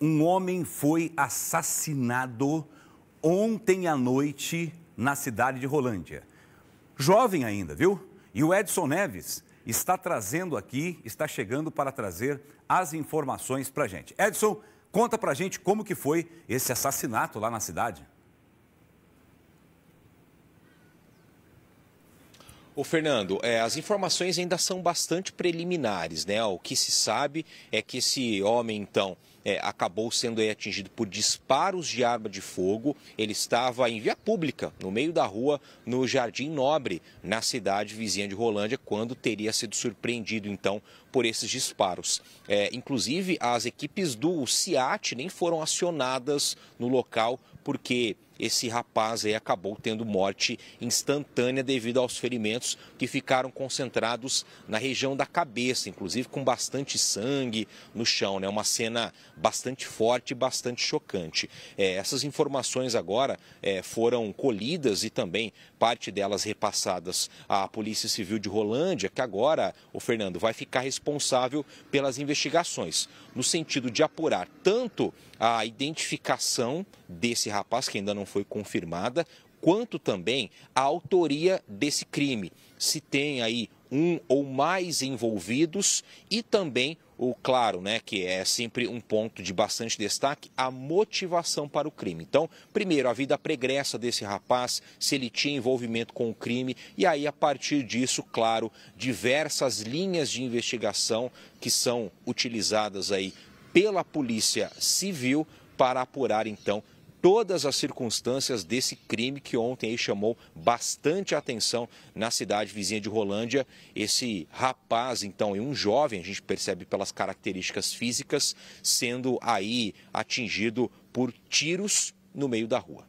um homem foi assassinado ontem à noite na cidade de Rolândia. Jovem ainda, viu? E o Edson Neves está trazendo aqui, está chegando para trazer as informações para a gente. Edson, conta para a gente como que foi esse assassinato lá na cidade. Ô Fernando, é, as informações ainda são bastante preliminares, né? O que se sabe é que esse homem, então, é, acabou sendo aí, atingido por disparos de arma de fogo. Ele estava em via pública, no meio da rua, no Jardim Nobre, na cidade vizinha de Rolândia, quando teria sido surpreendido, então, por esses disparos. É, inclusive, as equipes do CIAT nem foram acionadas no local, porque esse rapaz aí acabou tendo morte instantânea devido aos ferimentos que ficaram concentrados na região da cabeça, inclusive com bastante sangue no chão, né? Uma cena bastante forte e bastante chocante. É, essas informações agora é, foram colhidas e também parte delas repassadas à Polícia Civil de Rolândia, que agora, o Fernando, vai ficar responsável pelas investigações, no sentido de apurar tanto a identificação desse rapaz, que ainda não foi confirmada, quanto também a autoria desse crime. Se tem aí um ou mais envolvidos e também o claro, né, que é sempre um ponto de bastante destaque, a motivação para o crime. Então, primeiro, a vida pregressa desse rapaz, se ele tinha envolvimento com o crime, e aí, a partir disso, claro, diversas linhas de investigação que são utilizadas aí pela Polícia Civil para apurar, então, todas as circunstâncias desse crime que ontem chamou bastante atenção na cidade vizinha de Rolândia. Esse rapaz, então, e um jovem, a gente percebe pelas características físicas, sendo aí atingido por tiros no meio da rua.